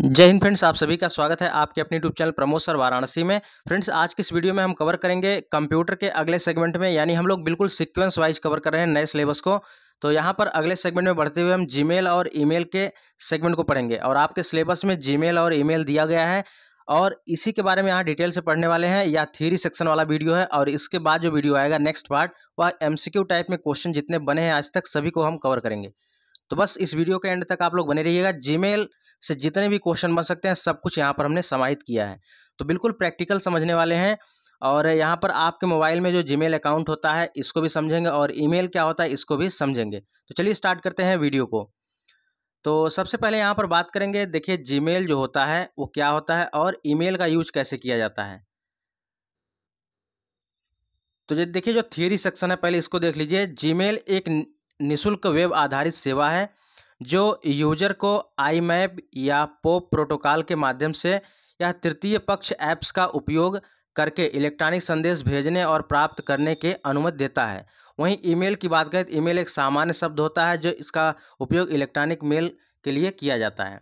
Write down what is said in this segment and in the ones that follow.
जय हिंद फ्रेंड्स आप सभी का स्वागत है आपके अपने YouTube channel Pramod sir Varanasi में फ्रेंड्स आज की इस वीडियो में हम कवर करेंगे कंप्यूटर के अगले सेगमेंट में यानी हम लोग बिल्कुल सीक्वेंस वाइज कवर कर रहे हैं नए सिलेबस को तो यहाँ पर अगले सेगमेंट में बढ़ते हुए हम जीमेल और ईमेल के सेगमेंट को पढ़ेंगे और आपके सिलेबस में जीमेल और ईमेल दिया गया है और इसी के बारे में यहाँ डिटेल से पढ़ने वाले हैं या थीरी सेक्शन वाला वीडियो है और इसके बाद जो वीडियो आएगा नेक्स्ट पार्ट वह एम टाइप में क्वेश्चन जितने बने हैं आज तक सभी को हम कवर करेंगे तो बस इस वीडियो के एंड तक आप लोग बने रहिएगा जीमेल से जितने भी क्वेश्चन बन सकते हैं सब कुछ यहाँ पर हमने समाहित किया है तो बिल्कुल प्रैक्टिकल समझने वाले हैं और यहाँ पर आपके मोबाइल में जो जीमेल अकाउंट होता है इसको भी समझेंगे और ईमेल क्या होता है इसको भी समझेंगे तो चलिए स्टार्ट करते हैं वीडियो को तो सबसे पहले यहाँ पर बात करेंगे देखिए जीमेल जो होता है वो क्या होता है और ईमेल का यूज कैसे किया जाता है तो जो देखिए जो थियरी सेक्शन है पहले इसको देख लीजिए जीमेल एक निशुल्क वेब आधारित सेवा है जो यूजर को आई मैप या पोप प्रोटोकॉल के माध्यम से या तृतीय पक्ष ऐप्स का उपयोग करके इलेक्ट्रॉनिक संदेश भेजने और प्राप्त करने के अनुमति देता है वहीं ईमेल की बात करें तो ईमेल एक सामान्य शब्द होता है जो इसका उपयोग इलेक्ट्रॉनिक मेल के लिए किया जाता है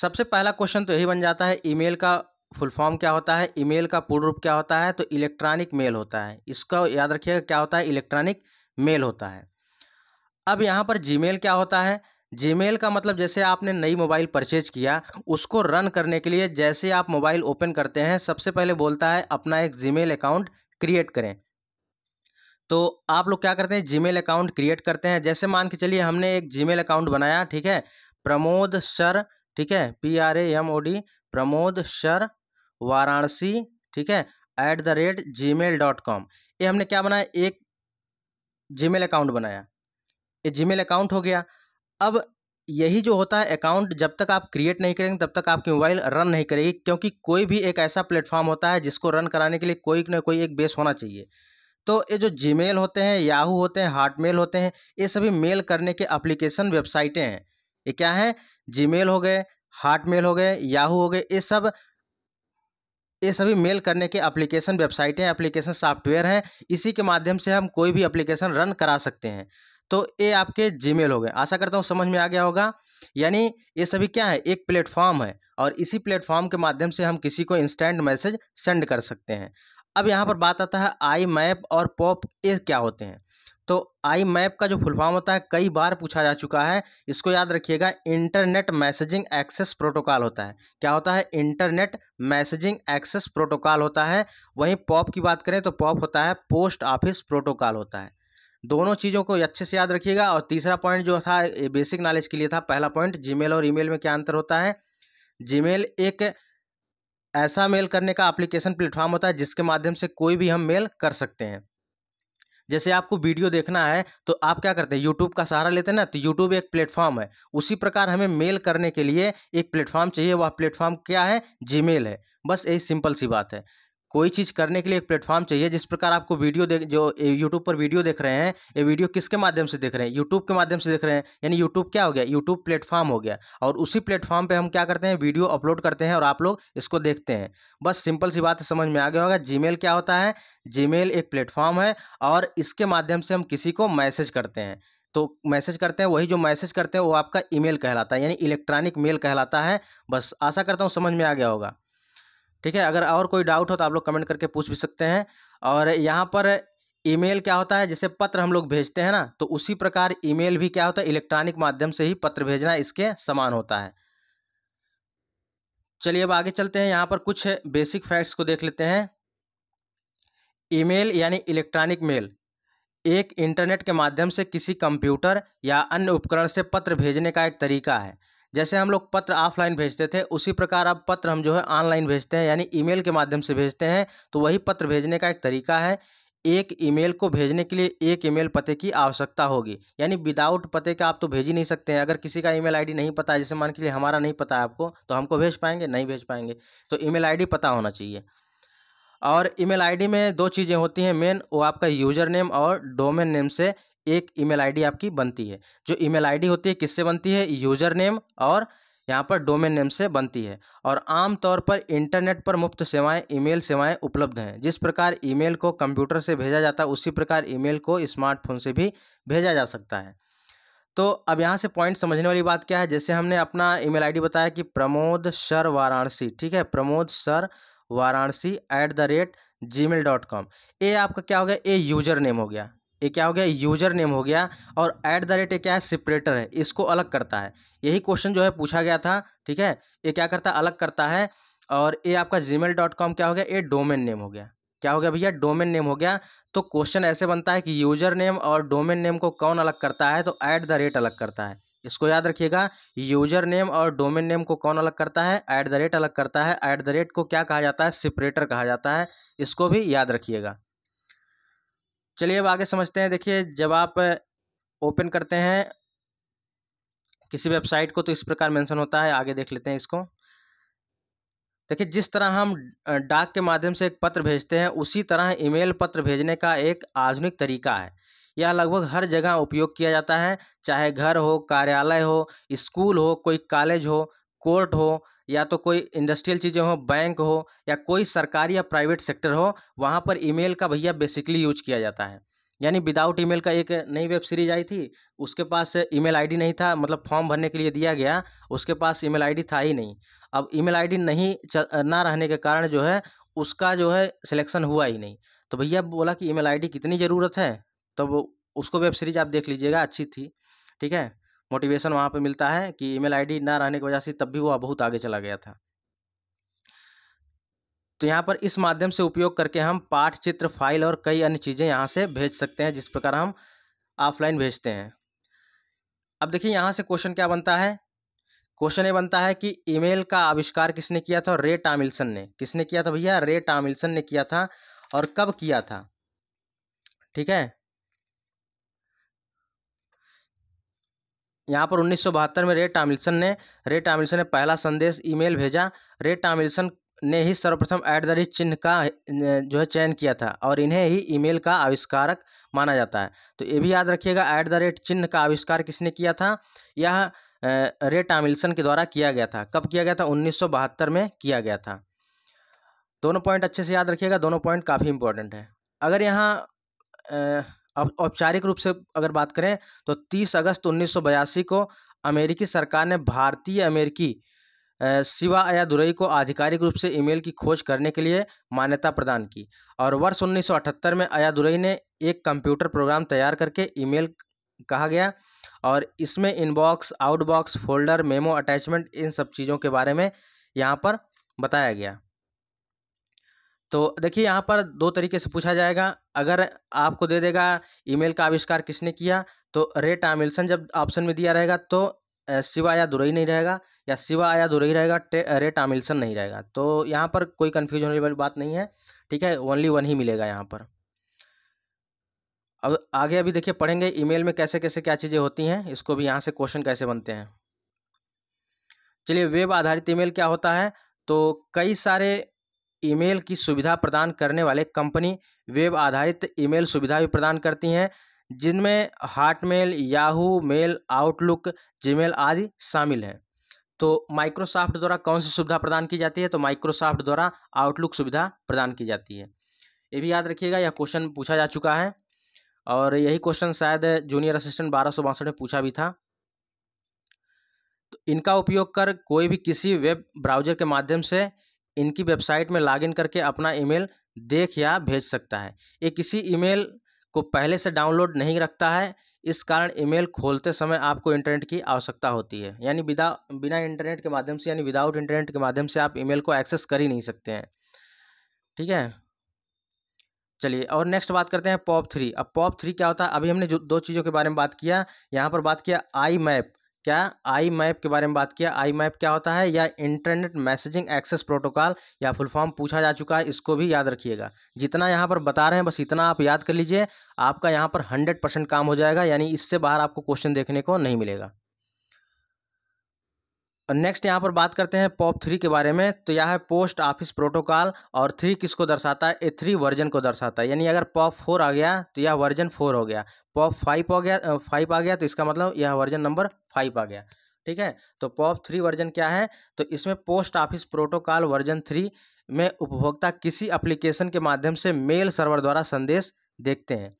सबसे पहला क्वेश्चन तो यही बन जाता है ईमेल का फुल फॉर्म क्या होता है ईमेल का पूर्ण रूप क्या होता है तो इलेक्ट्रॉनिक मेल होता है इसका याद रखिएगा क्या होता है इलेक्ट्रॉनिक मेल होता है अब यहाँ पर जीमेल क्या होता है जीमेल का मतलब जैसे आपने नई मोबाइल परचेज किया उसको रन करने के लिए जैसे आप मोबाइल ओपन करते हैं सबसे पहले बोलता है अपना एक जीमेल अकाउंट क्रिएट करें तो आप लोग क्या करते हैं जीमेल अकाउंट क्रिएट करते हैं जैसे मान के चलिए हमने एक जीमेल अकाउंट बनाया ठीक है प्रमोद सर ठीक है P R A M O D Pramod sir Varanasi ठीक है at the rate Gmail dot com ये हमने क्या बनाया एक जीमेल अकाउंट बनाया ये जीमेल अकाउंट हो गया अब यही जो होता है अकाउंट जब तक आप क्रिएट नहीं करेंगे तब तक आपकी मोबाइल रन नहीं करेगी क्योंकि कोई भी एक ऐसा प्लेटफॉर्म होता है जिसको रन कराने के लिए कोई ना कोई एक बेस होना चाहिए तो ये जो जीमेल होते हैं याहू होते हैं हार्टमेल होते हैं ये सभी मेल करने के अप्लीकेशन वेबसाइटें हैं ये क्या हैं जीमेल हो गए हार्टमेल हो गए याहू हो गए ये सब ये सभी मेल करने के एप्लीकेशन वेबसाइटें एप्लीकेशन सॉफ्टवेयर हैं इसी के माध्यम से हम कोई भी एप्लीकेशन रन करा सकते हैं तो ये आपके जीमेल हो गए आशा करता हूँ समझ में आ गया होगा यानी ये सभी क्या है एक प्लेटफॉर्म है और इसी प्लेटफॉर्म के माध्यम से हम किसी को इंस्टेंट मैसेज सेंड कर सकते हैं अब यहाँ पर बात आता है आई मैप और पॉप ये क्या होते हैं तो आई मैप का जो फुलफॉर्म होता है कई बार पूछा जा चुका है इसको याद रखिएगा इंटरनेट मैसेजिंग एक्सेस प्रोटोकॉल होता है क्या होता है इंटरनेट मैसेजिंग एक्सेस प्रोटोकॉल होता है वहीं पॉप की बात करें तो पॉप होता है पोस्ट ऑफिस प्रोटोकॉल होता है दोनों चीज़ों को अच्छे से याद रखिएगा और तीसरा पॉइंट जो था बेसिक नॉलेज के लिए था पहला पॉइंट जीमेल और ईमेल में क्या अंतर होता है जीमेल एक ऐसा मेल करने का एप्लीकेशन प्लेटफॉर्म होता है जिसके माध्यम से कोई भी हम मेल कर सकते हैं जैसे आपको वीडियो देखना है तो आप क्या करते हैं यूट्यूब का सहारा लेते हैं ना तो यूट्यूब एक प्लेटफॉर्म है उसी प्रकार हमें मेल करने के लिए एक प्लेटफॉर्म चाहिए वह प्लेटफॉर्म क्या है जीमेल है बस यही सिंपल सी बात है कोई चीज़ करने के लिए एक प्लेटफॉर्म चाहिए जिस प्रकार आपको वीडियो देख जो यूट्यूब पर वीडियो देख रहे हैं ये वीडियो किसके माध्यम से देख रहे हैं यूट्यूब के माध्यम से देख रहे हैं यानी यूट्यूब क्या हो गया यूट्यूब प्लेटफॉर्म हो गया और उसी प्लेटफॉर्म पे हम क्या करते हैं वीडियो अपलोड करते हैं और आप लोग इसको देखते हैं बस सिंपल सी बात समझ में आ गया होगा जी क्या होता है जी एक प्लेटफॉर्म है और इसके माध्यम से हम किसी को मैसेज करते हैं तो मैसेज करते हैं वही जो मैसेज करते हैं वो आपका ई कहलाता है यानी इलेक्ट्रॉनिक मेल कहलाता है बस आशा करता हूँ समझ में आ गया होगा ठीक है अगर और कोई डाउट हो तो आप लोग कमेंट करके पूछ भी सकते हैं और यहाँ पर ईमेल क्या होता है जैसे पत्र हम लोग भेजते हैं ना तो उसी प्रकार ईमेल भी क्या होता है इलेक्ट्रॉनिक माध्यम से ही पत्र भेजना इसके समान होता है चलिए अब आगे चलते हैं यहाँ पर कुछ बेसिक फैक्ट्स को देख लेते हैं ईमेल यानी इलेक्ट्रॉनिक मेल एक इंटरनेट के माध्यम से किसी कंप्यूटर या अन्य उपकरण से पत्र भेजने का एक तरीका है जैसे हम लोग पत्र ऑफलाइन भेजते थे उसी प्रकार अब पत्र हम जो है ऑनलाइन भेजते हैं यानी ईमेल के माध्यम से भेजते हैं तो वही पत्र भेजने का एक तरीका है एक ईमेल को भेजने के लिए एक ईमेल पते की आवश्यकता होगी यानी विदाउट पते का आप तो भेज ही नहीं सकते हैं अगर किसी का ईमेल आईडी नहीं पता है जैसे मान के लिए हमारा नहीं पता है आपको तो हमको भेज पाएंगे नहीं भेज पाएंगे तो ईमेल आईडी पता होना चाहिए और ईमेल आईडी में दो चीज़ें होती हैं मेन वो आपका यूज़र नेम और डोमेन नेम से एक ईमेल आईडी आपकी बनती है जो ईमेल आईडी होती है किससे बनती है यूज़र नेम और यहाँ पर डोमेन नेम से बनती है और आमतौर पर इंटरनेट पर मुफ्त सेवाएं ईमेल सेवाएं उपलब्ध हैं जिस प्रकार ईमेल को कंप्यूटर से भेजा जाता है उसी प्रकार ईमेल को स्मार्टफोन से भी भेजा जा सकता है तो अब यहाँ से पॉइंट समझने वाली बात क्या है जैसे हमने अपना ईमेल आईडी बताया कि प्रमोद सर वाराणसी ठीक है Pramod sir Varanasi at the rate Gmail dot com ये आपका क्या हो गया ए यूजर नेम हो गया ये क्या हो गया यूजर नेम हो गया और ऐट द रेट ये क्या है सेपरेटर है इसको अलग करता है यही क्वेश्चन जो है पूछा गया था ठीक है ये क्या करता है अलग करता है और ये आपका जी क्या हो गया ये डोमेन नेम हो गया क्या हो गया भैया डोमेन नेम हो गया तो क्वेश्चन ऐसे बनता है कि यूजर नेम और डोमेन नेम को कौन अलग करता है तो ऐट द रेट अलग करता है इसको याद रखिएगा यूजर नेम और डोमेन नेम को कौन अलग करता है ऐट द रेट अलग करता है ऐट द रेट को क्या कहा जाता है सेपरेटर कहा जाता है इसको भी याद रखिएगा चलिए अब आगे समझते हैं देखिए जब आप ओपन करते हैं किसी वेबसाइट को तो इस प्रकार मेंशन होता है आगे देख लेते हैं इसको देखिए जिस तरह हम डाक के माध्यम से एक पत्र भेजते हैं उसी तरह ईमेल पत्र भेजने का एक आधुनिक तरीका है यह लगभग हर जगह उपयोग किया जाता है चाहे घर हो कार्यालय हो स्कूल हो कोई कॉलेज हो कोर्ट हो या तो कोई इंडस्ट्रियल चीज़ें हो बैंक हो या कोई सरकारी या प्राइवेट सेक्टर हो वहाँ पर ईमेल का भैया बेसिकली यूज किया जाता है यानी विदाउट ईमेल का एक नई वेब सीरीज आई थी उसके पास ईमेल आईडी नहीं था मतलब फॉर्म भरने के लिए दिया गया उसके पास ईमेल आईडी था ही नहीं अब ईमेल आईडी नहीं चल, ना रहने के कारण जो है उसका जो है सिलेक्शन हुआ ही नहीं तो भैया बोला कि ईमेल आईडी कितनी ज़रूरत है तो उसको वेब सीरीज आप देख लीजिएगा अच्छी थी ठीक है मोटिवेशन वहाँ पे मिलता है कि ईमेल आईडी ना रहने की वजह से तब भी वो बहुत आगे चला गया था तो यहाँ पर इस माध्यम से उपयोग करके हम पाठ चित्र फाइल और कई अन्य चीज़ें यहाँ से भेज सकते हैं जिस प्रकार हम ऑफलाइन भेजते हैं अब देखिए यहाँ से क्वेश्चन क्या बनता है क्वेश्चन ये बनता है कि ईमेल का आविष्कार किसने किया था रे टामिल्सन ने किसने किया था भैया रे टामिल्सन ने किया था और कब किया था ठीक है यहाँ पर उन्नीस में रे टामिल्सन ने रे टामिल्सन ने पहला संदेश ईमेल भेजा रे टामिल्सन ने ही सर्वप्रथम ऐट द रेट चिन्ह का जो है चयन किया था और इन्हें ही ईमेल का आविष्कारक माना जाता है तो ये भी याद रखिएगा ऐट द रेट चिन्ह का आविष्कार किसने किया था यह रे टामिल्सन के द्वारा किया गया था कब किया गया था उन्नीस में किया गया था दोनों पॉइंट अच्छे से याद रखिएगा दोनों पॉइंट काफ़ी इंपॉर्टेंट है अगर यहाँ अब औपचारिक रूप से अगर बात करें तो 30 अगस्त उन्नीस को अमेरिकी सरकार ने भारतीय अमेरिकी शिवा अयादुरई को आधिकारिक रूप से ईमेल की खोज करने के लिए मान्यता प्रदान की और वर्ष 1978 में अयादुरई ने एक कंप्यूटर प्रोग्राम तैयार करके ईमेल कहा गया और इसमें inbox outbox folder memo attachment इन सब चीज़ों के बारे में यहाँ पर बताया गया तो देखिए यहाँ पर दो तरीके से पूछा जाएगा अगर आपको दे देगा ईमेल का आविष्कार किसने किया तो रेट आमिल्सन जब ऑप्शन में दिया रहेगा तो शिवा या दुरई नहीं रहेगा या शिवा या दुरई रहेगा रेट आमिल्सन नहीं रहेगा तो यहाँ पर कोई कन्फ्यूज होने वाली बात नहीं है ठीक है ओनली वन ही मिलेगा यहाँ पर अब आगे अभी देखिए पढ़ेंगे ईमेल में कैसे कैसे क्या चीज़ें होती हैं इसको भी यहाँ से क्वेश्चन कैसे बनते हैं चलिए वेब आधारित ईमेल क्या होता है तो कई सारे ईमेल की सुविधा प्रदान करने वाले कंपनी वेब आधारित ईमेल सुविधा भी प्रदान करती हैं जिनमें Hotmail Yahoo mail Outlook Gmail आदि शामिल है तो माइक्रोसॉफ्ट द्वारा कौन सी सुविधा प्रदान की जाती है तो माइक्रोसॉफ्ट द्वारा आउटलुक सुविधा प्रदान की जाती है ये भी याद रखिएगा यह क्वेश्चन पूछा जा चुका है और यही क्वेश्चन शायद जूनियर असिस्टेंट बारह सौ बासठ में पूछा भी था तो इनका उपयोग कर कोई भी किसी वेब ब्राउजर के माध्यम से इनकी वेबसाइट में लॉगिन करके अपना ईमेल देख या भेज सकता है ये किसी ईमेल को पहले से डाउनलोड नहीं रखता है इस कारण ईमेल खोलते समय आपको इंटरनेट की आवश्यकता होती है यानी बिना बिना इंटरनेट के माध्यम से यानी विदाउट इंटरनेट के माध्यम से आप ईमेल को एक्सेस कर ही नहीं सकते हैं ठीक है चलिए और नेक्स्ट बात करते हैं पॉप थ्री अब पॉप थ्री क्या होता है अभी हमने जो दो चीज़ों के बारे में बात किया यहाँ पर बात किया आई मैप क्या आई मैप के बारे में बात किया आई मैप क्या होता है या इंटरनेट मैसेजिंग एक्सेस प्रोटोकॉल या फुल फॉर्म पूछा जा चुका है इसको भी याद रखिएगा जितना यहाँ पर बता रहे हैं बस इतना आप याद कर लीजिए आपका यहाँ पर हंड्रेड परसेंट काम हो जाएगा यानी इससे बाहर आपको क्वेश्चन देखने को नहीं मिलेगा नेक्स्ट यहाँ पर बात करते हैं पॉप थ्री के बारे में तो यह है पोस्ट ऑफिस प्रोटोकॉल और थ्री किसको दर्शाता है ए थ्री वर्जन को दर्शाता है यानी अगर पॉप फोर आ गया तो यह वर्जन फोर हो गया पॉप फाइव आ गया फाइव आ गया तो इसका मतलब यह वर्जन नंबर फाइव आ गया ठीक है तो पॉप थ्री वर्जन क्या है तो इसमें post office protocol version three में उपभोक्ता किसी एप्लीकेशन के माध्यम से मेल सर्वर द्वारा संदेश देखते हैं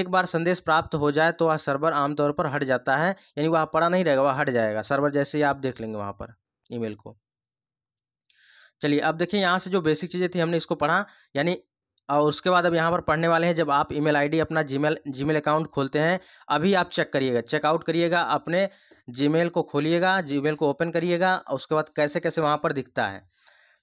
एक बार संदेश प्राप्त हो जाए तो वह सर्वर आमतौर पर हट जाता है यानी वह पड़ा नहीं रहेगा वह हट जाएगा सर्वर जैसे ही आप देख लेंगे वहाँ पर ईमेल को चलिए अब देखिए यहाँ से जो बेसिक चीज़ें थी हमने इसको पढ़ा यानी और उसके बाद अब यहाँ पर पढ़ने वाले हैं जब आप ईमेल आईडी अपना जीमेल जीमेल अकाउंट खोलते हैं अभी आप चेक करिएगा चेकआउट करिएगा अपने जीमेल को खोलिएगा जीमेल को ओपन करिएगा और उसके बाद कैसे कैसे वहाँ पर दिखता है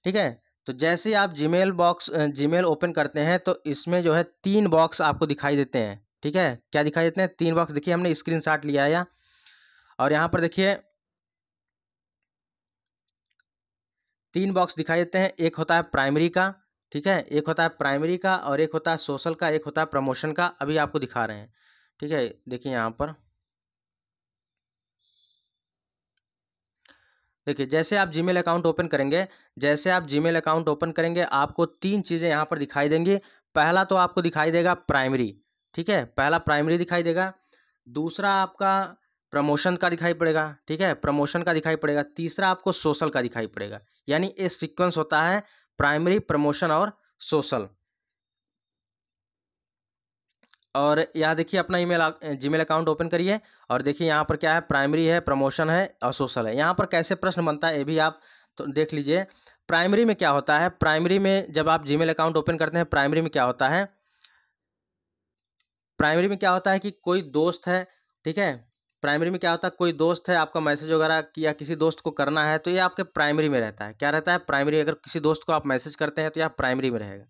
ठीक है तो जैसे आप जीमेल बॉक्स जीमेल ओपन करते हैं तो इसमें जो है तीन बॉक्स आपको दिखाई देते हैं ठीक है क्या दिखाई देते हैं तीन बॉक्स देखिए हमने स्क्रीन लिया है और यहाँ पर देखिए तीन बॉक्स दिखाई देते हैं एक होता है प्राइमरी का ठीक है एक होता है प्राइमरी का और एक होता है सोशल का एक होता है प्रमोशन का अभी आपको दिखा रहे हैं ठीक है देखिए यहाँ पर देखिए जैसे आप जीमेल अकाउंट ओपन करेंगे जैसे आप जीमेल अकाउंट ओपन करेंगे आपको तीन चीज़ें यहाँ पर दिखाई देंगी पहला तो आपको दिखाई देगा प्राइमरी ठीक है पहला प्राइमरी दिखाई देगा दूसरा आपका प्रमोशन का दिखाई पड़ेगा ठीक है प्रमोशन का दिखाई पड़ेगा तीसरा आपको सोशल का दिखाई पड़ेगा यानी ये सिक्वेंस होता है प्राइमरी प्रमोशन और सोशल और यहाँ देखिए अपना ईमेल जीमेल अकाउंट ओपन करिए और देखिए यहाँ पर क्या है प्राइमरी है प्रमोशन है और सोशल है यहाँ पर कैसे प्रश्न बनता है ये भी आप तो देख लीजिए प्राइमरी में क्या होता है प्राइमरी में जब आप जीमेल अकाउंट ओपन करते हैं प्राइमरी में क्या होता है प्राइमरी में क्या होता है कि कोई दोस्त है ठीक है प्राइमरी में क्या होता है कोई दोस्त है आपका मैसेज वगैरह या किसी दोस्त को करना है तो ये आपके प्राइमरी में रहता है क्या रहता है प्राइमरी अगर किसी दोस्त को आप मैसेज करते हैं तो यह प्राइमरी में रहेगा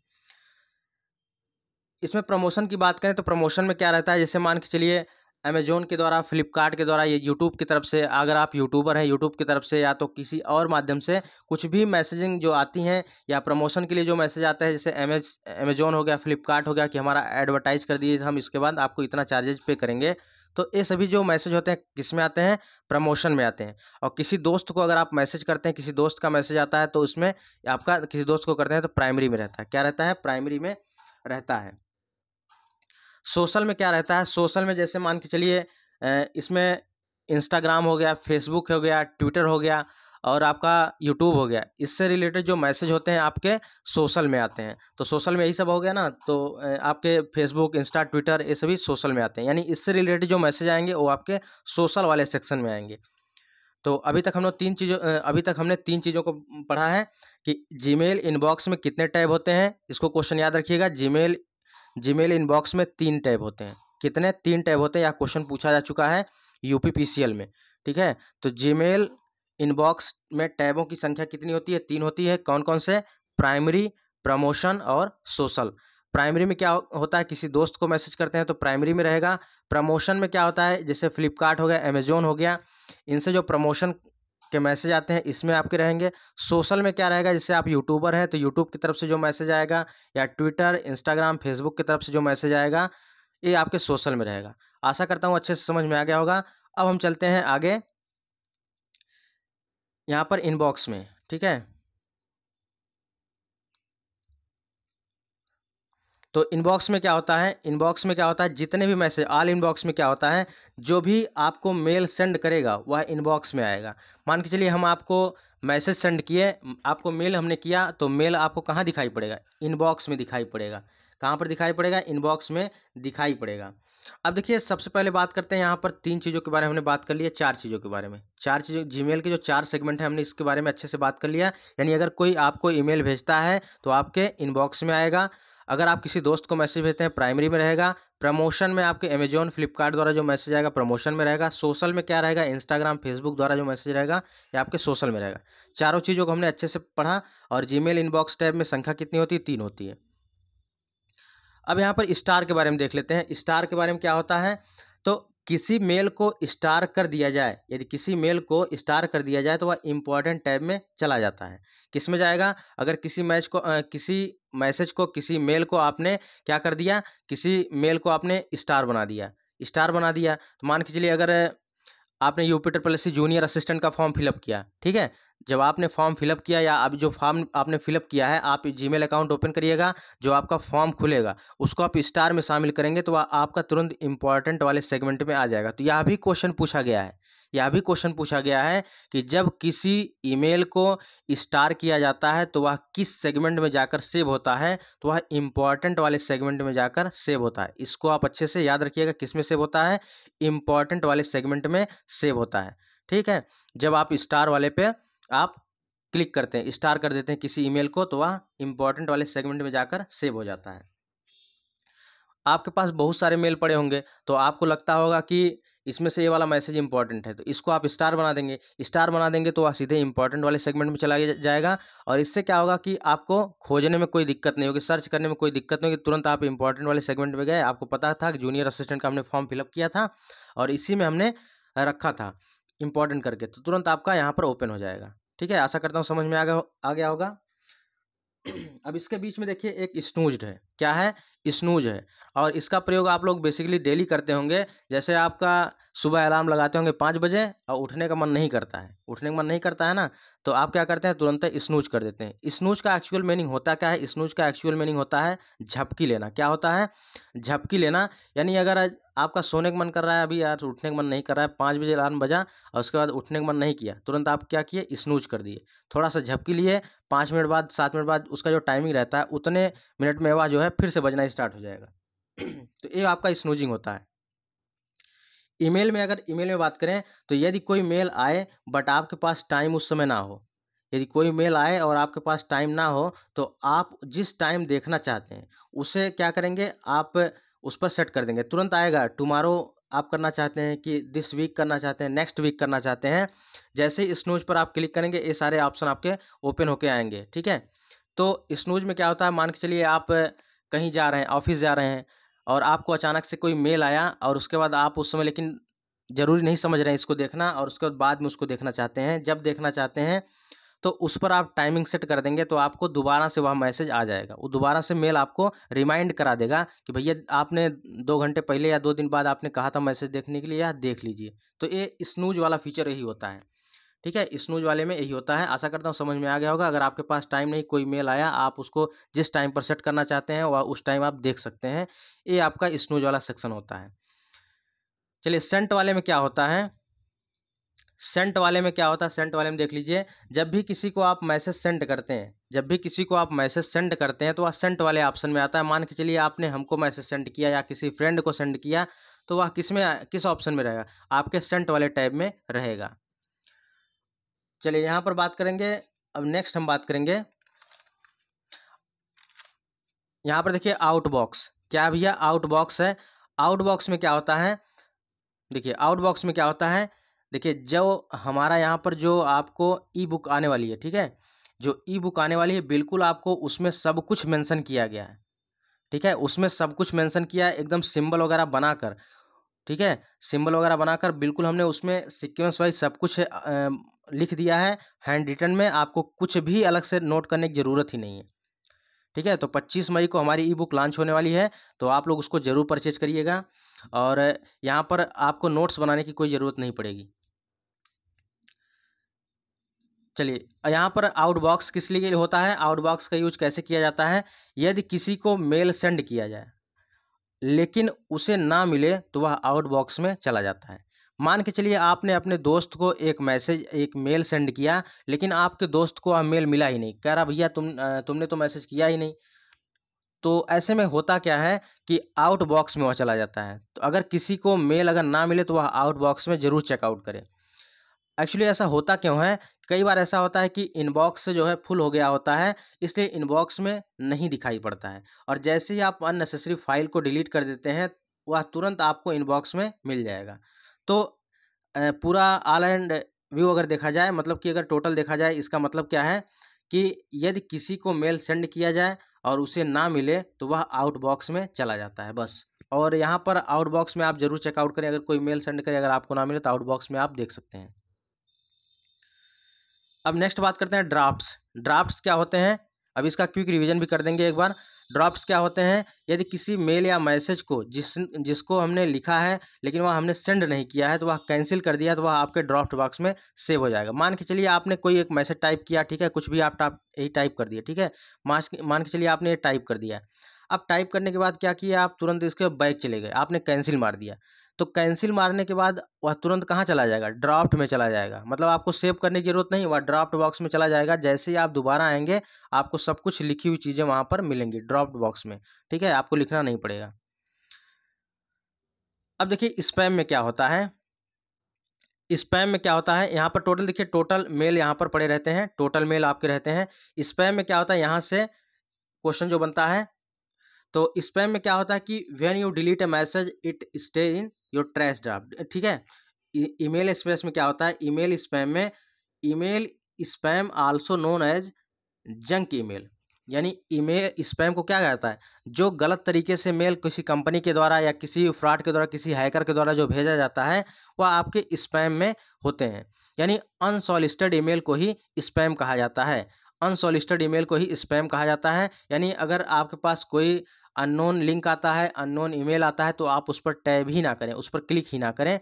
इसमें प्रमोशन की बात करें तो प्रमोशन में क्या रहता है जैसे मान के चलिए अमेजोन के द्वारा फ्लिपकार्ट के द्वारा ये यूट्यूब की तरफ से अगर आप यूट्यूबर हैं यूट्यूब की तरफ से या तो किसी और माध्यम से कुछ भी मैसेजिंग जो आती हैं या प्रमोशन के लिए जो मैसेज आता है जैसे अमेज अमेजोन हो गया फ्लिपकार्ट हो गया कि हमारा एडवर्टाइज कर दीजिए हम इसके बाद आपको इतना चार्जेज पे करेंगे तो ये सभी जो मैसेज होते हैं किस में आते हैं प्रमोशन में आते हैं और किसी दोस्त को अगर आप मैसेज करते हैं किसी दोस्त का मैसेज आता है तो उसमें आपका किसी दोस्त को करते हैं तो प्राइमरी में रहता है क्या रहता है प्राइमरी में रहता है सोशल में क्या रहता है सोशल में जैसे मान के चलिए इसमें इंस्टाग्राम हो गया फेसबुक हो गया ट्विटर हो गया और आपका यूट्यूब हो गया इससे रिलेटेड जो मैसेज होते हैं आपके सोशल में आते हैं तो सोशल में यही सब हो गया ना तो आपके फेसबुक इंस्टा ट्विटर ये सभी सोशल में आते हैं यानी इससे रिलेटेड जो मैसेज आएंगे वो आपके सोशल वाले सेक्शन में आएंगे तो अभी तक हम लोग तीन चीज़ों अभी तक हमने तीन चीज़ों को पढ़ा है कि जी इनबॉक्स में कितने टैब होते हैं इसको क्वेश्चन याद रखिएगा जी मेल इनबॉक्स में तीन टैब होते हैं कितने तीन टैब होते हैं यह क्वेश्चन पूछा जा चुका है यू में ठीक है तो जी इनबॉक्स में टैबों की संख्या कितनी होती है तीन होती है कौन कौन से प्राइमरी प्रमोशन और सोशल प्राइमरी में क्या होता है किसी दोस्त को मैसेज करते हैं तो प्राइमरी में रहेगा प्रमोशन में क्या होता है जैसे फ्लिपकार्ट हो गया अमेजोन हो गया इनसे जो प्रमोशन के मैसेज आते हैं इसमें आपके रहेंगे सोशल में क्या रहेगा जैसे आप यूट्यूबर हैं तो यूट्यूब की तरफ से जो मैसेज आएगा या ट्विटर इंस्टाग्राम फेसबुक की तरफ से जो मैसेज आएगा ये आपके सोशल में रहेगा आशा करता हूँ अच्छे से समझ में आ गया होगा अब हम चलते हैं आगे यहाँ पर इनबॉक्स में ठीक है तो इनबॉक्स में क्या होता है इनबॉक्स में क्या होता है जितने भी मैसेज ऑल इनबॉक्स में क्या होता है जो भी आपको मेल सेंड करेगा वह इनबॉक्स में आएगा मान के चलिए हम आपको मैसेज सेंड किए आपको मेल हमने किया तो मेल आपको कहाँ दिखाई पड़ेगा इनबॉक्स में दिखाई पड़ेगा कहाँ पर दिखाई पड़ेगा इनबॉक्स में दिखाई पड़ेगा अब देखिए सबसे पहले बात करते हैं यहाँ पर तीन चीज़ों के बारे में हमने बात कर लिया चार चीज़ों के बारे में चार चीज़ों जीमेल के जो चार सेगमेंट हैं हमने इसके बारे में अच्छे से बात कर लिया यानी अगर कोई आपको ईमेल भेजता है तो आपके इनबॉक्स में आएगा अगर आप किसी दोस्त को मैसेज भेजते हैं प्राइमरी में रहेगा प्रमोशन में आपके अमेजोन फ्लिपकार्ट द्वारा जो मैसेज आएगा प्रमोशन में रहेगा सोशल में क्या रहेगा इंस्टाग्राम फेसबुक द्वारा जो मैसेज रहेगा ये आपके सोशल में रहेगा चारों चीज़ों को हमने अच्छे से पढ़ा और जीमेल इनबॉक्स टैब में संख्या कितनी होती है तीन होती है अब यहाँ पर स्टार के बारे में देख लेते हैं स्टार के बारे में क्या होता है तो किसी मेल को स्टार कर दिया जाए यदि किसी मेल को स्टार कर दिया जाए तो वह इम्पॉर्टेंट टैब में चला जाता है किस में जाएगा अगर किसी मैच को आ, किसी मैसेज को किसी मेल को आपने क्या कर दिया किसी मेल को आपने स्टार बना दिया स्टार बना दिया तो मान के चलिए अगर आपने यूपीटर प्लस सी जूनियर असिस्टेंट का फॉर्म फिलअप किया ठीक है जब आपने फॉर्म फिलअप किया या अब जो फॉर्म आपने फिलअप किया है आप जीमेल अकाउंट ओपन करिएगा जो आपका फॉर्म खुलेगा उसको आप स्टार में शामिल करेंगे तो आपका तुरंत इंपॉर्टेंट वाले सेगमेंट में आ जाएगा तो यह भी क्वेश्चन पूछा गया है यह भी क्वेश्चन पूछा गया है कि जब किसी ईमेल को स्टार किया जाता है तो वह किस सेगमेंट में जाकर सेव होता है तो वह इम्पॉर्टेंट वाले सेगमेंट में जाकर सेव होता है इसको आप अच्छे से याद रखिएगा किस में सेव होता है इम्पॉर्टेंट वाले सेगमेंट में सेव होता है ठीक है जब आप स्टार वाले पे आप क्लिक करते हैं स्टार कर देते हैं किसी ईमेल को तो वह इम्पॉर्टेंट वाले सेगमेंट में जाकर सेव हो जाता है आपके पास बहुत सारे मेल पड़े होंगे तो आपको लगता होगा कि इसमें से ये वाला मैसेज इंपॉर्टेंट है तो इसको आप स्टार बना देंगे स्टार बना देंगे तो वह सीधे इंपॉर्टेंट वाले सेगमेंट में चला जाएगा और इससे क्या होगा कि आपको खोजने में कोई दिक्कत नहीं होगी सर्च करने में कोई दिक्कत नहीं होगी तुरंत आप इंपॉर्टेंट वाले सेगमेंट में गए आपको पता था कि जूनियर असिस्टेंट का हमने फॉर्म फिलअप किया था और इसी में हमने रखा था इंपॉर्टेंट करके तो तुरंत आपका यहाँ पर ओपन हो जाएगा ठीक है आशा करता हूँ समझ में आ गया आ गया होगा अब इसके बीच में देखिए एक स्नूज्ड है क्या है स्नूज है और इसका प्रयोग आप लोग बेसिकली डेली करते होंगे जैसे आपका सुबह अलार्म लगाते होंगे पाँच बजे और उठने का मन नहीं करता है उठने का मन नहीं करता है ना तो आप क्या करते हैं तुरंत स्नूज कर देते हैं स्नूज का एक्चुअल मीनिंग होता क्या है स्नूज का एक्चुअल मीनिंग होता है झपकी लेना क्या होता है झपकी लेना यानी अगर आपका सोने का मन कर रहा है अभी यार उठने का मन नहीं कर रहा है पाँच बजे अलार्म बजा और उसके बाद उठने का मन नहीं किया तुरंत आप क्या किए स्नूज कर दिए थोड़ा सा झपकी लिए पाँच मिनट बाद सात मिनट बाद उसका जो टाइमिंग रहता है उतने मिनट में वह जो है है फिर से बजना स्टार्ट हो जाएगा तो ये आपका स्नूजिंग होता है ईमेल में अगर ईमेल में बात करें तो यदि कोई मेल आए बट आपके पास टाइम उस समय ना हो यदि कोई मेल आए और आपके पास टाइम ना हो तो आप जिस टाइम देखना चाहते हैं उसे क्या करेंगे आप उस पर सेट कर देंगे तुरंत आएगा टुमारो आप करना चाहते हैं कि दिस वीक करना चाहते हैं नेक्स्ट वीक करना चाहते हैं जैसे ही स्नूज पर आप क्लिक करेंगे ये सारे ऑप्शन आपके ओपन होके आएंगे ठीक है तो स्नूज में क्या होता है मान के चलिए आप कहीं जा रहे हैं ऑफिस जा रहे हैं और आपको अचानक से कोई मेल आया और उसके बाद आप उस समय लेकिन ज़रूरी नहीं समझ रहे हैं इसको देखना और उसके बाद बाद में उसको देखना चाहते हैं जब देखना चाहते हैं तो उस पर आप टाइमिंग सेट कर देंगे तो आपको दोबारा से वह मैसेज आ जाएगा वो दोबारा से मेल आपको रिमाइंड करा देगा कि भैया आपने दो घंटे पहले या दो दिन बाद आपने कहा था मैसेज देखने के लिए या देख लीजिए तो ये स्नूज वाला फीचर यही होता है ठीक है स्नूज वाले में यही होता है आशा करता हूँ समझ में आ गया होगा अगर आपके पास टाइम नहीं कोई मेल आया आप उसको जिस टाइम पर सेट करना चाहते हैं वह उस टाइम आप देख सकते हैं ये आपका स्नूज वाला सेक्शन होता है चलिए सेंट वाले में क्या होता है सेंट वाले में क्या होता है सेंट वाले में देख लीजिए जब भी किसी को आप मैसेज सेंड करते हैं जब भी किसी को आप मैसेज सेंड करते हैं तो वह सेंट वाले ऑप्शन में आता है मान के चलिए आपने हमको मैसेज सेंड किया या किसी फ्रेंड को सेंड किया तो वह किस में किस ऑप्शन में रहेगा आपके सेंट वाले टैब में रहेगा चलिए यहाँ पर बात करेंगे अब नेक्स्ट हम बात करेंगे यहाँ पर देखिए आउट बॉक्स क्या भैया आउट बॉक्स है आउट बॉक्स में क्या होता है देखिए आउट बॉक्स में क्या होता है देखिए जो हमारा यहाँ पर जो आपको ई बुक आने वाली है ठीक है जो ई बुक आने वाली है बिल्कुल आपको उसमें सब कुछ मेंशन किया गया है ठीक है उसमें सब कुछ मेंशन किया है एकदम सिंबल वगैरह बनाकर ठीक है सिंबल वगैरह बनाकर बिल्कुल हमने उसमें सिक्वेंस वाइज सब कुछ लिख दिया है हैंड रिटर्न में आपको कुछ भी अलग से नोट करने की ज़रूरत ही नहीं है ठीक है तो 25 मई को हमारी ई बुक लॉन्च होने वाली है तो आप लोग उसको ज़रूर परचेज करिएगा और यहाँ पर आपको नोट्स बनाने की कोई ज़रूरत नहीं पड़ेगी चलिए यहाँ पर आउटबॉक्स किस लिए होता है आउटबॉक्स का यूज कैसे किया जाता है यदि किसी को मेल सेंड किया जाए लेकिन उसे ना मिले तो वह आउटबॉक्स में चला जाता है मान के चलिए आपने अपने दोस्त को एक मैसेज एक मेल सेंड किया लेकिन आपके दोस्त को वह मेल मिला ही नहीं कह रहा भैया तुम तुमने तो मैसेज किया ही नहीं तो ऐसे में होता क्या है कि आउट बॉक्स में वह चला जाता है तो अगर किसी को मेल अगर ना मिले तो वह आउट बॉक्स में ज़रूर चेकआउट करें एक्चुअली ऐसा होता क्यों है कई बार ऐसा होता है कि इनबॉक्स से जो है फुल हो गया होता है इसलिए इनबॉक्स में नहीं दिखाई पड़ता है और जैसे ही आप अननेसेसरी फाइल को डिलीट कर देते हैं वह तुरंत आपको इनबॉक्स में मिल जाएगा तो पूरा ऑल एंड व्यू अगर देखा जाए मतलब कि अगर टोटल देखा जाए इसका मतलब क्या है कि यदि किसी को मेल सेंड किया जाए और उसे ना मिले तो वह आउट बॉक्स में चला जाता है बस और यहाँ पर आउट बॉक्स में आप जरूर चेकआउट करें अगर कोई मेल सेंड करे अगर आपको ना मिले तो आउट बॉक्स में आप देख सकते हैं अब नेक्स्ट बात करते हैं ड्राफ्ट्स ड्राफ्ट्स क्या होते हैं अब इसका क्विक रिवीजन भी कर देंगे एक बार ड्रॉप्स क्या होते हैं यदि किसी मेल या मैसेज को जिस जिसको हमने लिखा है लेकिन वह हमने सेंड नहीं किया है तो वह कैंसिल कर दिया तो वह आपके ड्राफ्ट बॉक्स में सेव हो जाएगा मान के चलिए आपने कोई एक मैसेज टाइप किया ठीक है कुछ भी आप टाप यही टाइप कर दिया ठीक है मान के चलिए आपने ये टाइप कर दिया अब टाइप करने के बाद क्या किया आप तुरंत इसके बैक चले गए आपने कैंसिल मार दिया तो कैंसिल मारने के बाद वह तुरंत कहाँ चला जाएगा ड्राफ्ट में चला जाएगा मतलब आपको सेव करने की जरूरत नहीं वह ड्राफ्ट बॉक्स में चला जाएगा जैसे ही आप दोबारा आएंगे आपको सब कुछ लिखी हुई चीज़ें वहाँ पर मिलेंगी ड्राफ्ट बॉक्स में ठीक है आपको लिखना नहीं पड़ेगा अब देखिए स्पैम में क्या होता है स्पैम में क्या होता है यहाँ पर टोटल देखिए टोटल मेल यहाँ पर पड़े रहते हैं टोटल मेल आपके रहते हैं स्पैम में क्या होता है यहाँ से क्वेश्चन जो बनता है तो स्पैम में क्या होता है कि when you delete a message it stay in your trash draft ठीक है ईमेल e, स्पेस में क्या होता है ईमेल स्पैम में email spam also known as junk email यानी ईमेल स्पैम को क्या कहता है जो गलत तरीके से मेल किसी कंपनी के द्वारा या किसी फ्रॉड के द्वारा किसी हैकर के द्वारा जो भेजा जाता है वह आपके स्पैम में होते हैं यानी अनसॉलिस्टेड ईमेल को ही स्पैम कहा जाता है अनसॉलिस्टेड ईमेल को ही स्पैम कहा जाता है यानी अगर आपके पास कोई अननोन लिंक आता है अननोन ईमेल आता है तो आप उस पर टैब ही ना करें उस पर क्लिक ही ना करें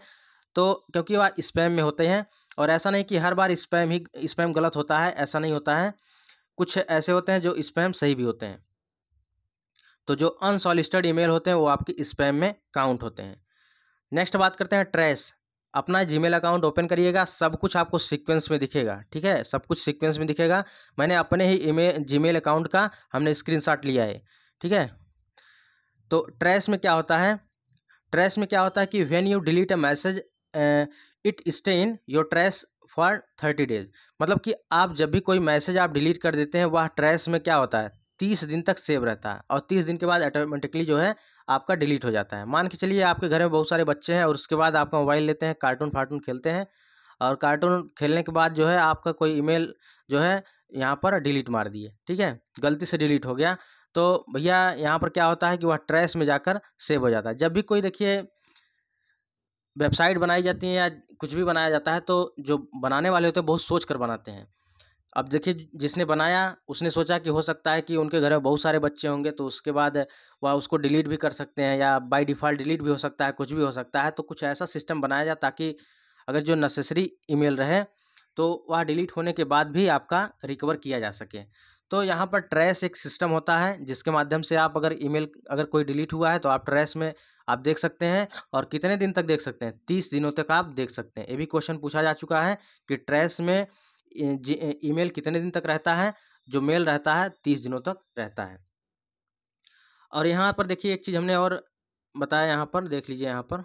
तो क्योंकि वह स्पैम में होते हैं और ऐसा नहीं कि हर बार स्पैम ही स्पैम गलत होता है ऐसा नहीं होता है कुछ ऐसे होते हैं जो स्पैम सही भी होते हैं तो जो अनसॉलिस्टेड ईमेल होते हैं वो आपके स्पैम में काउंट होते हैं नेक्स्ट बात करते हैं ट्रेस अपना जीमेल अकाउंट ओपन करिएगा सब कुछ आपको सीक्वेंस में दिखेगा ठीक है सब कुछ सीक्वेंस में दिखेगा मैंने अपने ही ईमेल जीमेल अकाउंट का हमने स्क्रीनशॉट लिया है ठीक है तो ट्रैश में क्या होता है ट्रैश में क्या होता है कि when you delete a message it stay in your trash for thirty days मतलब कि आप जब भी कोई मैसेज आप डिलीट कर देते हैं वह ट्रैश में क्या होता है तीस दिन तक सेव रहता है और तीस दिन के बाद ऑटोमेटिकली जो है आपका डिलीट हो जाता है मान के चलिए आपके घर में बहुत सारे बच्चे हैं और उसके बाद आपका मोबाइल लेते हैं कार्टून फार्टून खेलते हैं और कार्टून खेलने के बाद जो है आपका कोई ईमेल जो है यहाँ पर डिलीट मार दिए ठीक है गलती से डिलीट हो गया तो भैया यहाँ पर क्या होता है कि वह ट्रैस में जाकर सेव हो जाता है जब भी कोई देखिए वेबसाइट बनाई जाती है या कुछ भी बनाया जाता है तो जो बनाने वाले होते हैं बहुत सोच कर बनाते हैं अब देखिए जिसने बनाया उसने सोचा कि हो सकता है कि उनके घर में बहुत सारे बच्चे होंगे तो उसके बाद वह उसको डिलीट भी कर सकते हैं या बाय डिफ़ॉल्ट डिलीट भी हो सकता है कुछ भी हो सकता है तो कुछ ऐसा सिस्टम बनाया जाए ताकि अगर जो नेसेसरी ईमेल रहे तो वह डिलीट होने के बाद भी आपका रिकवर किया जा सके तो यहाँ पर ट्रेस एक सिस्टम होता है जिसके माध्यम से आप अगर ईमेल अगर कोई डिलीट हुआ है तो आप ट्रेस में आप देख सकते हैं और कितने दिन तक देख सकते हैं तीस दिनों तक आप देख सकते हैं ये भी क्वेश्चन पूछा जा चुका है कि ट्रेस में ईमेल कितने दिन तक रहता है जो मेल रहता है तीस दिनों तक रहता है और यहाँ पर देखिए एक चीज़ हमने और बताया यहाँ पर देख लीजिए यहाँ पर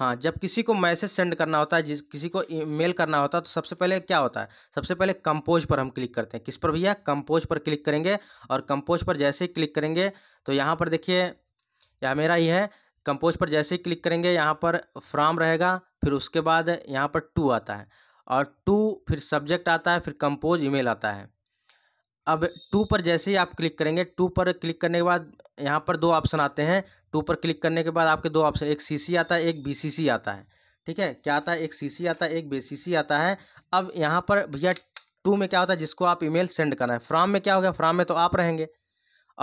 हाँ जब किसी को मैसेज सेंड करना होता है जिस किसी को मेल करना होता है तो सबसे पहले क्या होता है सबसे पहले कंपोज पर हम क्लिक करते हैं किस पर भैया कंपोज पर क्लिक करेंगे और कंपोज पर जैसे ही क्लिक करेंगे तो यहाँ पर देखिए यह मेरा ही है कंपोज पर जैसे ही क्लिक करेंगे यहाँ पर फ्राम रहेगा फिर उसके बाद यहाँ पर टू आता है और टू फिर सब्जेक्ट आता है फिर कंपोज ईमेल आता है अब टू पर जैसे ही आप क्लिक करेंगे टू पर क्लिक करने के बाद यहाँ पर दो ऑप्शन आते हैं टू तो पर क्लिक करने के बाद आपके दो ऑप्शन एक सी आता है एक बी आता है ठीक है क्या आता है एक सी आता है एक बी आता है अब यहाँ पर भैया टू में क्या होता है जिसको आप ईमेल सेंड करना है फ्राम में क्या होगा फ्राम में तो आप रहेंगे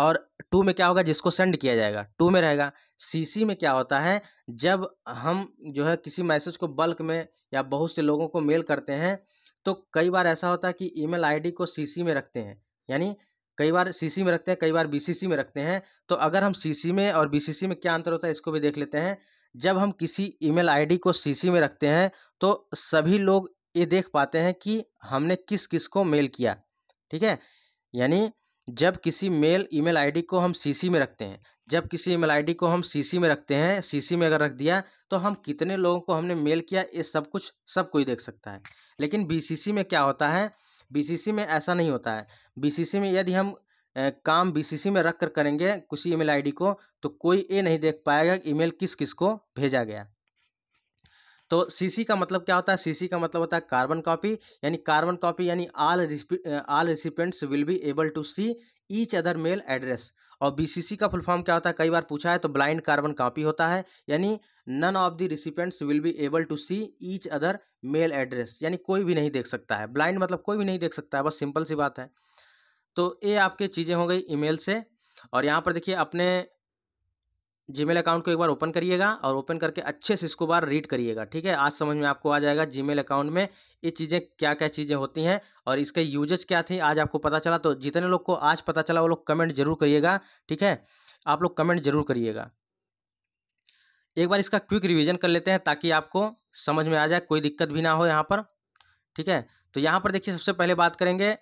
और टू में क्या होगा जिसको सेंड किया जाएगा टू में रहेगा सीसी में क्या होता है जब हम जो है किसी मैसेज को बल्क में या बहुत से लोगों को मेल करते हैं तो कई बार ऐसा होता है कि ईमेल आईडी को सीसी में रखते हैं यानी कई बार सीसी में रखते हैं कई बार बीसीसी में रखते हैं तो अगर हम सीसी में और बीसीसी में क्या अंतर होता है इसको भी देख लेते हैं जब हम किसी ईमेल आईडी को सीसी में रखते हैं तो सभी लोग ये देख पाते हैं कि हमने किस किस को मेल किया ठीक है यानी जब किसी मेल ईमेल आईडी को हम सीसी में रखते हैं जब किसी ईमेल आईडी को हम सीसी में रखते हैं सीसी में अगर रख दिया तो हम कितने लोगों को हमने मेल किया ये सब कुछ सब कोई देख सकता है लेकिन बीसीसी में क्या होता है बीसीसी में ऐसा नहीं होता है बीसीसी में यदि हम काम बीसीसी में रख कर करेंगे किसी ईमेल आईडी को तो कोई ये नहीं देख पाएगा कि ईमेल किस किस को भेजा गया तो सीसी का मतलब क्या होता है सीसी का मतलब होता है कार्बन कॉपी यानी कार्बन कॉपी यानी all recipients will be able to see each other mail address और बीसीसी का फुल फॉर्म क्या होता है कई बार पूछा है तो ब्लाइंड कार्बन कॉपी होता है यानी none of the recipients will be able to see each other mail address यानी कोई भी नहीं देख सकता है ब्लाइंड मतलब कोई भी नहीं देख सकता है बस सिंपल सी बात है तो ये आपके चीज़ें हो गई ईमेल से और यहाँ पर देखिए अपने जीमेल अकाउंट को एक बार ओपन करिएगा और ओपन करके अच्छे से इसको बार रीड करिएगा ठीक है आज समझ में आपको आ जाएगा जीमेल अकाउंट में ये चीज़ें क्या क्या चीज़ें होती हैं और इसके यूजेज क्या थे आज आपको पता चला तो जितने लोग को आज पता चला वो लोग कमेंट जरूर करिएगा ठीक है आप लोग कमेंट जरूर करिएगा एक बार इसका क्विक रिविजन कर लेते हैं ताकि आपको समझ में आ जाए कोई दिक्कत भी ना हो यहाँ पर ठीक है तो यहाँ पर देखिए सबसे पहले बात करेंगे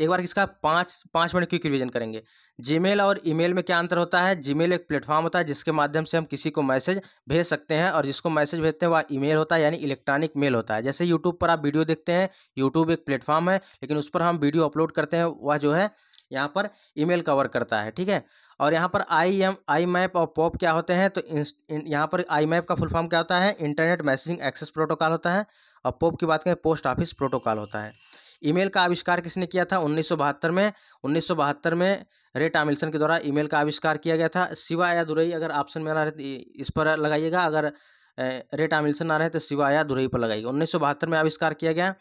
एक बार किसका पाँच पाँच मिनट क्विक रिविजन करेंगे जीमेल और ईमेल में क्या अंतर होता है जीमेल एक प्लेटफॉर्म होता है जिसके माध्यम से हम किसी को मैसेज भेज सकते हैं और जिसको मैसेज भेजते हैं वह ईमेल होता है यानी इलेक्ट्रॉनिक मेल होता है जैसे यूट्यूब पर आप वीडियो देखते हैं यूट्यूब एक प्लेटफॉर्म है लेकिन उस पर हम वीडियो अपलोड करते हैं वह जो है यहाँ पर ईमेल कवर करता है ठीक है और यहाँ पर आई एम आई मैप और पॉप क्या होते हैं तो यहाँ पर आई मैप का फुल फॉर्म क्या होता है इंटरनेट मैसेजिंग एक्सेस प्रोटोकॉल होता है और पॉप की बात करें पोस्ट ऑफिस प्रोटोकॉल होता है ईमेल का आविष्कार किसने किया था उन्नीस में उन्नीस में रे टामिल्सन के द्वारा ईमेल का आविष्कार किया गया था शिवा या दुरई अगर ऑप्शन में आ रहे तो इस पर लगाइएगा अगर रे टामिल्सन आ रहे तो शिवा या दुरई पर लगाइएगा उन्नीस में आविष्कार किया गया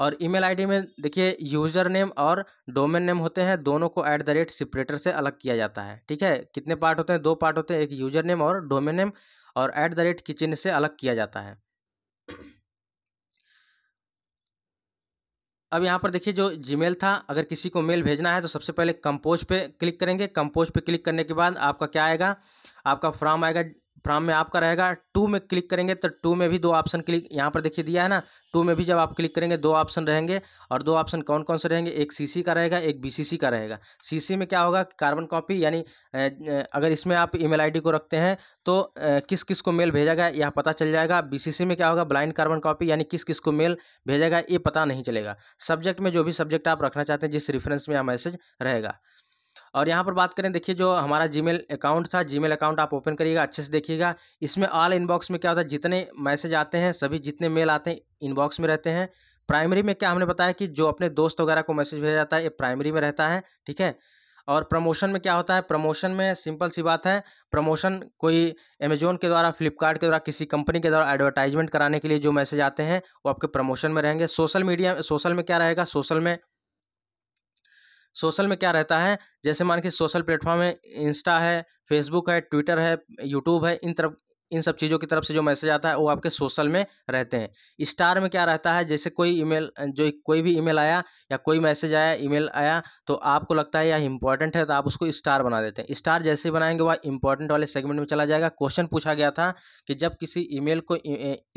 और ईमेल आईडी में देखिए यूज़र नेम और डोमेन नेम होते हैं दोनों को ऐट द रेट सेपरेटर से अलग किया जाता है ठीक है कितने पार्ट होते हैं दो पार्ट होते हैं एक यूज़र नेम और डोमेन नेम और ऐट द रेट किचन से अलग किया जाता है अब यहाँ पर देखिए जो जीमेल था अगर किसी को मेल भेजना है तो सबसे पहले कंपोज पे क्लिक करेंगे कंपोज पे क्लिक करने के बाद आपका क्या आएगा आपका फॉर्म आएगा फ्राम में आपका रहेगा टू में क्लिक करेंगे तो टू में भी दो ऑप्शन क्लिक यहाँ पर देखिए दिया है ना टू में भी जब आप क्लिक करेंगे दो ऑप्शन रहेंगे और दो ऑप्शन कौन कौन से रहेंगे एक सीसी का रहेगा एक बीसीसी का रहेगा सीसी में क्या होगा कार्बन कॉपी यानी अगर इसमें आप ईमेल आईडी को रखते हैं तो किस किस को मेल भेजा गया यह पता चल जाएगा बी में क्या होगा ब्लाइंड कार्बन कॉपी यानी किस किस को मेल भेजा गया ये पता नहीं चलेगा सब्जेक्ट में जो भी सब्जेक्ट आप रखना चाहते हैं जिस रेफरेंस में यह मैसेज रहेगा और यहाँ पर बात करें देखिए जो हमारा जीमेल अकाउंट था जीमेल अकाउंट आप ओपन करिएगा अच्छे से देखिएगा इसमें ऑल इनबॉक्स में क्या होता है जितने मैसेज आते हैं सभी जितने मेल आते हैं इनबॉक्स में रहते हैं प्राइमरी में क्या हमने बताया कि जो अपने दोस्त वगैरह को मैसेज भेजा जाता है ये प्राइमरी में रहता है ठीक है और प्रमोशन में क्या होता है प्रमोशन में सिंपल सी बात है प्रमोशन कोई अमेजोन के द्वारा फ्लिपकार्ट के द्वारा किसी कंपनी के द्वारा एडवर्टाइजमेंट कराने के लिए जो मैसेज आते हैं वो आपके प्रमोशन में रहेंगे सोशल मीडिया सोशल में क्या रहेगा सोशल में सोशल में क्या रहता है जैसे मान के सोशल प्लेटफॉर्म है इंस्टा है फेसबुक है ट्विटर है यूट्यूब है इन तरफ इन सब चीज़ों की तरफ से जो मैसेज आता है वो आपके सोशल में रहते हैं स्टार में क्या रहता है जैसे कोई ईमेल जो कोई भी ईमेल आया या कोई मैसेज आया ईमेल आया तो आपको लगता है यह इंपॉर्टेंट है तो आप उसको स्टार बना देते हैं स्टार जैसे बनाएंगे वह इंपॉर्टेंट वाले सेगमेंट में चला जाएगा क्वेश्चन पूछा गया था कि जब किसी ई को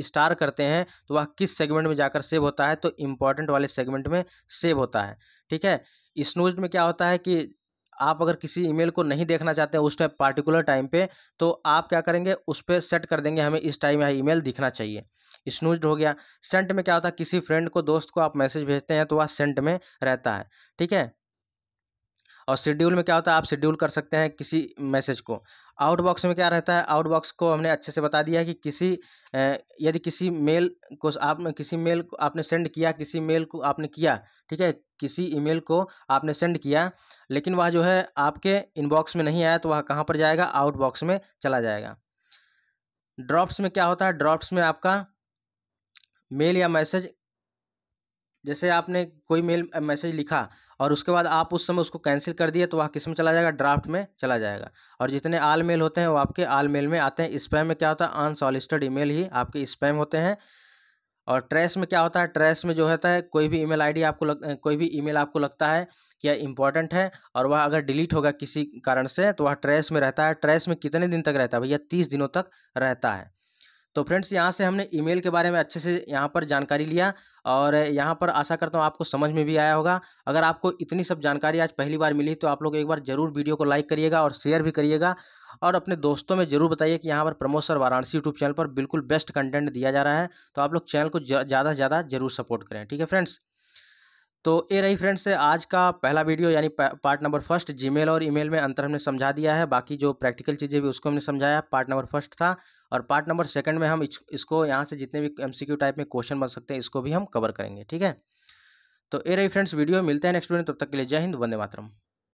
स्टार करते हैं तो वह किस सेगमेंट में जाकर सेव होता है तो इम्पॉर्टेंट वाले सेगमेंट में सेव होता है ठीक है स्नूज में क्या होता है कि आप अगर किसी ईमेल को नहीं देखना चाहते हैं उस टाइम पार्टिकुलर टाइम पे तो आप क्या करेंगे उस पर सेट कर देंगे हमें इस टाइम यहाँ ईमेल दिखना चाहिए स्नूज हो गया सेंट में क्या होता है किसी फ्रेंड को दोस्त को आप मैसेज भेजते हैं तो वह सेंट में रहता है ठीक है और शेड्यूल में क्या होता है आप शेड्यूल कर सकते हैं किसी मैसेज को आउटबॉक्स में क्या रहता है आउटबॉक्स को हमने अच्छे से बता दिया है कि किसी यदि किसी मेल को आप किसी मेल को आपने सेंड किया किसी मेल को आपने किया ठीक है किसी ईमेल को आपने सेंड किया लेकिन वह जो है आपके इनबॉक्स में नहीं आया तो वह कहाँ पर जाएगा आउटबॉक्स में चला जाएगा ड्रॉप्स में क्या होता है ड्रॉप्स में आपका मेल या मैसेज जैसे आपने कोई मेल मैसेज लिखा और उसके बाद आप उस समय उसको कैंसिल कर दिए तो वह किस में चला जाएगा ड्राफ्ट में चला जाएगा और जितने आल मेल होते हैं वो आपके आल मेल में आते हैं स्पैम में क्या होता है अनसॉलिस्टेड ईमेल ही आपके स्पैम होते हैं और ट्रेस में क्या होता है ट्रेस में जो होता है कोई भी ईमेल आईडी आपको लग कोई भी ईमेल आपको लगता है कि यह इंपॉर्टेंट है और वह अगर डिलीट होगा किसी कारण से तो वह ट्रेस में रहता है ट्रेस में कितने दिन तक रहता है भैया तीस दिनों तक रहता है तो फ्रेंड्स यहाँ से हमने ईमेल के बारे में अच्छे से यहाँ पर जानकारी लिया और यहाँ पर आशा करता हूँ आपको समझ में भी आया होगा अगर आपको इतनी सब जानकारी आज पहली बार मिली तो आप लोग एक बार ज़रूर वीडियो को लाइक करिएगा और शेयर भी करिएगा और अपने दोस्तों में ज़रूर बताइए कि यहाँ पर Pramod sir Varanasi YouTube channel पर बिल्कुल बेस्ट कंटेंट दिया जा रहा है तो आप लोग चैनल को ज़्यादा से ज़्यादा जरूर सपोर्ट करें ठीक है फ्रेंड्स तो ये रही फ्रेंड्स आज का पहला वीडियो यानी पार्ट नंबर फर्स्ट जीमेल और ईमेल में अंतर हमने समझा दिया है बाकी जो प्रैक्टिकल चीज़ें भी उसको हमने समझाया पार्ट नंबर फर्स्ट था और पार्ट नंबर सेकंड में हम इसको यहाँ से जितने भी एमसीक्यू टाइप में क्वेश्चन बन सकते हैं इसको भी हम कवर करेंगे ठीक है तो ए रही फ्रेंड्स वीडियो मिलते हैं नेक्स्ट वीडियो तब तक के लिए जय हिंद वंदे मातरम